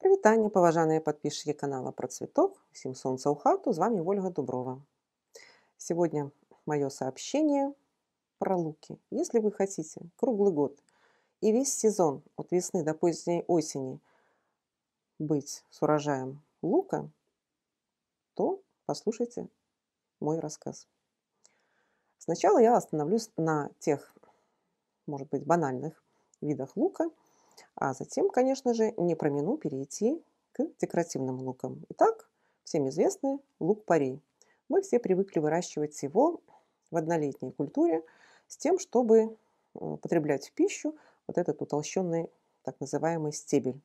Прывітанне паважаныя подписчики канала про цветок. Всем солнца у хату. С вами Ольга Дуброва. Сегодня мое сообщение про луки. Если вы хотите круглый год и весь сезон от весны до поздней осени быть с урожаем лука, то послушайте мой рассказ. Сначала я остановлюсь на тех, может быть, банальных видах лука, а затем, конечно же, не промену перейти к декоративным лукам. Итак, всем известный лук парей. Мы все привыкли выращивать его в однолетней культуре с тем, чтобы потреблять в пищу вот этот утолщенный так называемый стебель.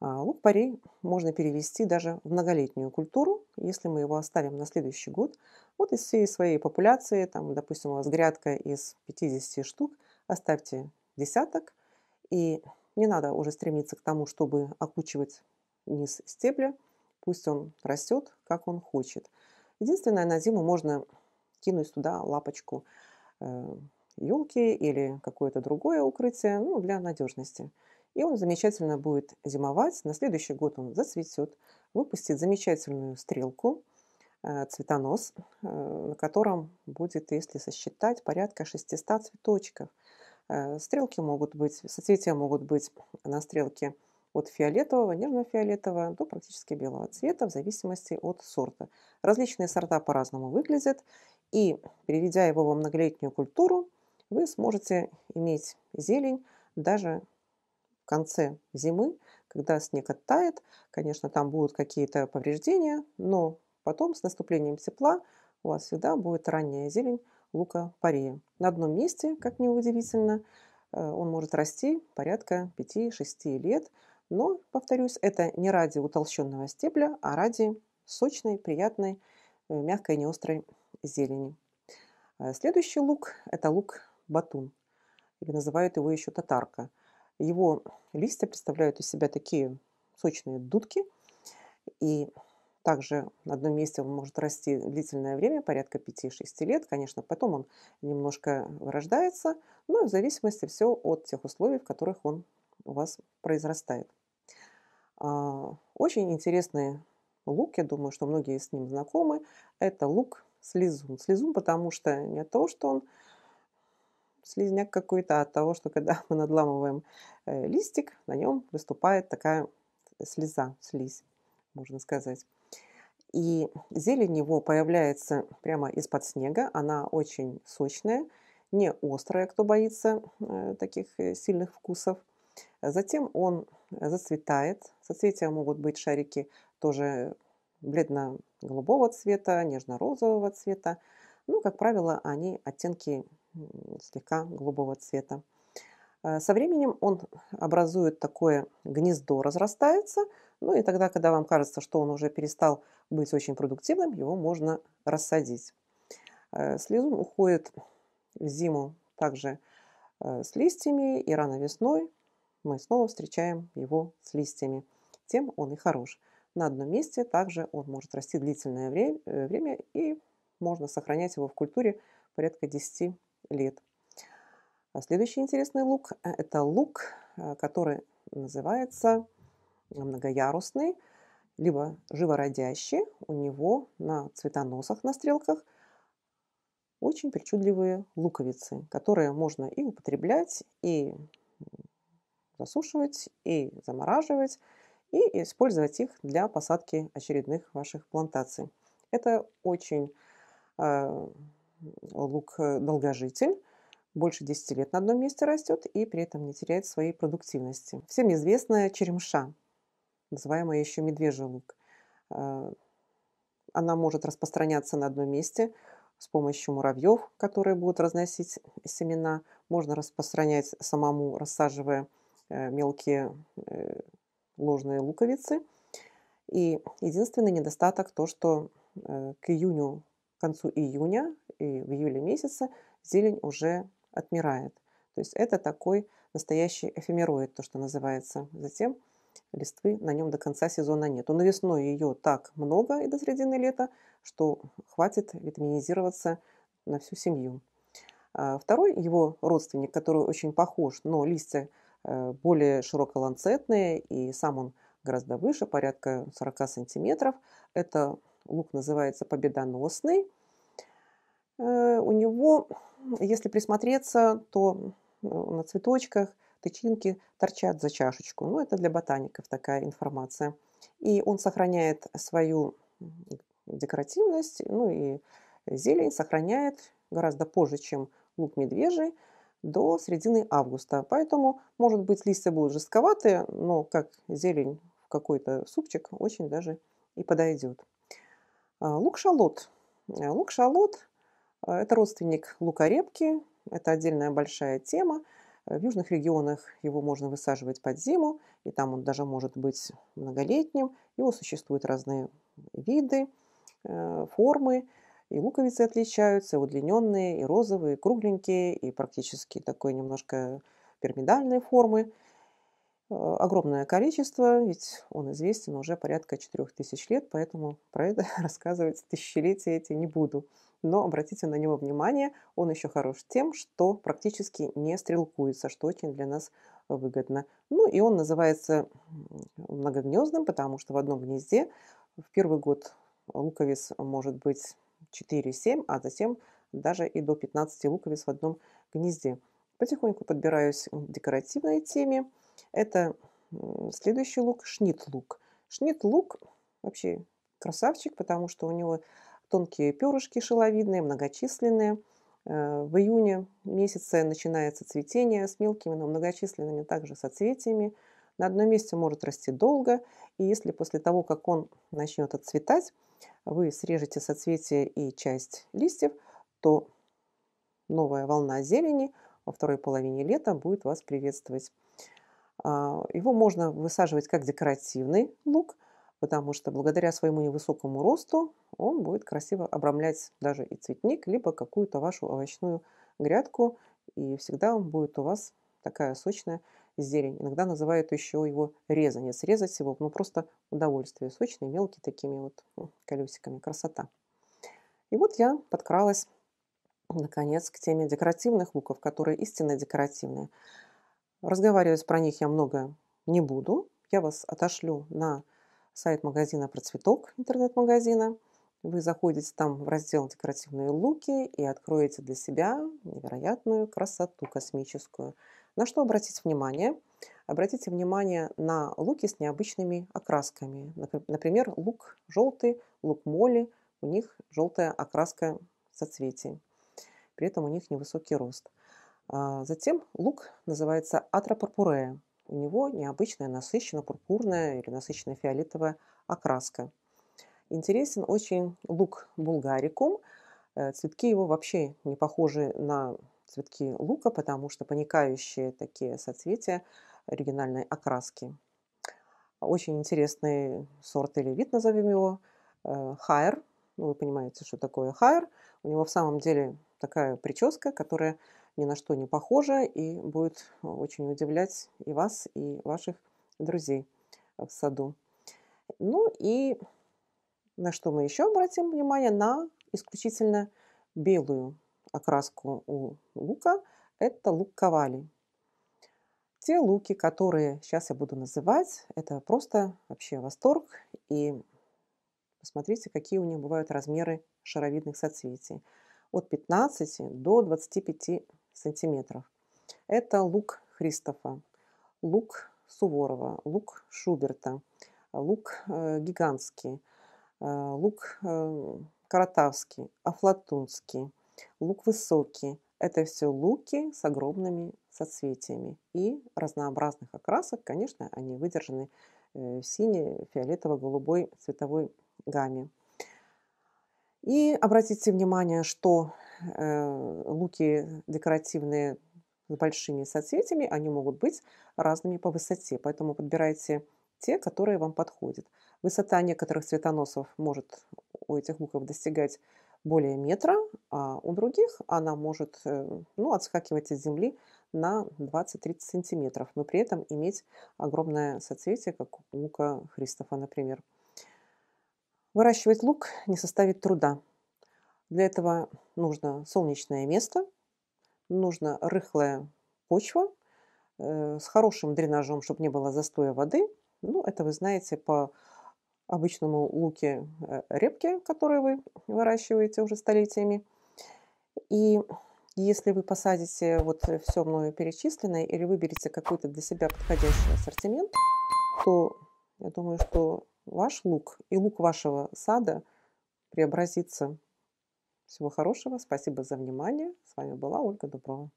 А, лук парей можно перевести даже в многолетнюю культуру, если мы его оставим на следующий год. Вот из всей своей популяции, там, допустим, у вас грядка из 50 штук, оставьте десяток, и не надо уже стремиться к тому, чтобы окучивать низ стебля. Пусть он растет, как он хочет. Единственное, на зиму можно кинуть туда лапочку елки э, или какое-то другое укрытие ну, для надежности. И он замечательно будет зимовать. На следующий год он зацветет, выпустит замечательную стрелку, э, цветонос, э, на котором будет, если сосчитать, порядка 600 цветочков – Э, стрелки могут быть, соцветия могут быть на стрелке от фиолетового, нежно-фиолетового до практически белого цвета в зависимости от сорта. Различные сорта по-разному выглядят, и переведя его во многолетнюю культуру, вы сможете иметь зелень даже в конце зимы, когда снег оттает. Конечно, там будут какие-то повреждения, но потом с наступлением тепла у вас всегда будет ранняя зелень лука парея. На одном месте, как удивительно, э, он может расти порядка 5-6 лет, но, повторюсь, это не ради утолщенного стебля, а ради сочной, приятной, э, мягкой, неострой зелени. Э, следующий лук – это лук батун, или называют его еще татарка. Его листья представляют из себя такие сочные дудки, и также на одном месте он может расти длительное время, порядка 5-6 лет, конечно, потом он немножко вырождается, но в зависимости все от тех условий, в которых он у вас произрастает. А, очень интересный лук, я думаю, что многие с ним знакомы, это лук слизун. Слизун, потому что не от того, что он слизняк какой-то, а от того, что когда мы надламываем э, листик, на нем выступает такая слеза, слизь, можно сказать. И зелень его появляется прямо из-под снега. Она очень сочная, не острая, кто боится э, таких э, сильных вкусов. Затем он зацветает. Соцветия могут быть шарики тоже бледно-голубого цвета, нежно-розового цвета. Ну, как правило, они оттенки слегка голубого цвета. Э, со временем он образует такое гнездо, разрастается – ну и тогда, когда вам кажется, что он уже перестал быть очень продуктивным, его можно рассадить. Э, Слизун уходит в зиму также э, с листьями, и рано весной мы снова встречаем его с листьями. Тем он и хорош. На одном месте также он может расти длительное э, время, и можно сохранять его в культуре порядка 10 лет. А следующий интересный лук – это лук, который называется многоярусный, либо живородящий, у него на цветоносах, на стрелках очень причудливые луковицы, которые можно и употреблять, и засушивать, и замораживать, и использовать их для посадки очередных ваших плантаций. Это очень э, лук э, долгожитель, больше 10 лет на одном месте растет и при этом не теряет своей продуктивности. Всем известная черемша называемая еще медвежий лук. А, она может распространяться на одном месте с помощью муравьев, которые будут разносить семена. Можно распространять самому, рассаживая э, мелкие э, ложные луковицы. И единственный недостаток то, что э, к июню, к концу июня и в июле месяце зелень уже отмирает. То есть это такой настоящий эфемероид, то, что называется. Затем листвы на нем до конца сезона нет. Но весной ее так много и до середины лета, что хватит витаминизироваться на всю семью. А, второй его родственник, который очень похож, но листья э, более широколанцетные, и сам он гораздо выше, порядка 40 сантиметров. Это лук называется победоносный. Э, у него, если присмотреться, то э, на цветочках – тычинки торчат за чашечку. Ну, это для ботаников такая информация. И он сохраняет свою декоративность, ну и зелень сохраняет гораздо позже, чем лук медвежий, до середины августа. Поэтому, может быть, листья будут жестковатые, но как зелень в какой-то супчик очень даже и подойдет. А, лук-шалот. Э, лук-шалот э, – это родственник лука-репки, это отдельная большая тема – в южных регионах его можно высаживать под зиму, и там он даже может быть многолетним. Его существуют разные виды, э, формы, и луковицы отличаются, и удлиненные, и розовые, и кругленькие, и практически такой немножко пирамидальной формы. Э, огромное количество, ведь он известен уже порядка 4000 лет, поэтому про это рассказывать тысячелетия эти не буду но обратите на него внимание, он еще хорош тем, что практически не стрелкуется, что очень для нас выгодно. Ну и он называется многогнездным, потому что в одном гнезде в первый год луковиц может быть 4-7, а затем даже и до 15 луковиц в одном гнезде. Потихоньку подбираюсь к декоративной теме. Это следующий лук – шнит-лук. Шнит-лук вообще красавчик, потому что у него тонкие перышки шеловидные, многочисленные. Э, в июне месяце начинается цветение с мелкими, но многочисленными также соцветиями. На одном месте может расти долго, и если после того, как он начнет отцветать, вы срежете соцветие и часть листьев, то новая волна зелени во второй половине лета будет вас приветствовать. А, его можно высаживать как декоративный лук – потому что благодаря своему невысокому росту он будет красиво обрамлять даже и цветник, либо какую-то вашу овощную грядку, и всегда он будет у вас такая сочная зелень. Иногда называют еще его резанец. Резать его, ну просто удовольствие. Сочный, мелкий такими вот ну, колесиками. Красота. И вот я подкралась, наконец, к теме декоративных луков, которые истинно декоративные. Разговаривать про них я много не буду. Я вас отошлю на сайт магазина «Процветок» интернет-магазина. Вы заходите там в раздел «Декоративные луки» и откроете для себя невероятную красоту космическую. На что обратить внимание? Обратите внимание на луки с необычными окрасками. Например, лук желтый, лук моли. У них желтая окраска соцветий. При этом у них невысокий рост. А затем лук называется атропурпурея у него необычная насыщенно-пурпурная или насыщенно-фиолетовая окраска. Интересен очень лук булгарикум. Э, цветки его вообще не похожи на цветки лука, потому что поникающие такие соцветия оригинальной окраски. Очень интересный сорт или вид, назовем его, э, хайр. Ну, вы понимаете, что такое хайр. У него в самом деле такая прическа, которая ни на что не похожа и будет э, очень удивлять и вас, и ваших друзей в саду. Ну и на что мы еще обратим внимание? На исключительно белую окраску у лука. Это лук ковали. Те луки, которые сейчас я буду называть, это просто вообще восторг. И посмотрите, какие у них бывают размеры шаровидных соцветий. От 15 до 25 сантиметров. Это лук Христофа, лук Суворова, лук Шуберта, лук э, Гигантский, э, лук э, Каратавский, Афлатунский, лук Высокий. Это все луки с огромными соцветиями и разнообразных окрасок. Конечно, они выдержаны в сине-фиолетово-голубой цветовой гамме. И обратите внимание, что э, луки декоративные с большими соцветиями, они могут быть разными по высоте, поэтому подбирайте те, которые вам подходят. Высота некоторых цветоносов может у этих луков достигать более метра, а у других она может э, ну, отскакивать от земли на 20-30 сантиметров, но при этом иметь огромное соцветие, как у лука Христофа, например. Выращивать лук не составит труда. Для этого нужно солнечное место, нужно рыхлая почва э, с хорошим дренажом, чтобы не было застоя воды. Ну, это вы знаете по обычному луке э, репки, который вы выращиваете уже столетиями. И если вы посадите вот все мною перечисленное или выберете какой-то для себя подходящий ассортимент, то я думаю, что ваш лук и лук вашего сада преобразится. Всего хорошего, спасибо за внимание. С вами была Ольга Дуброва.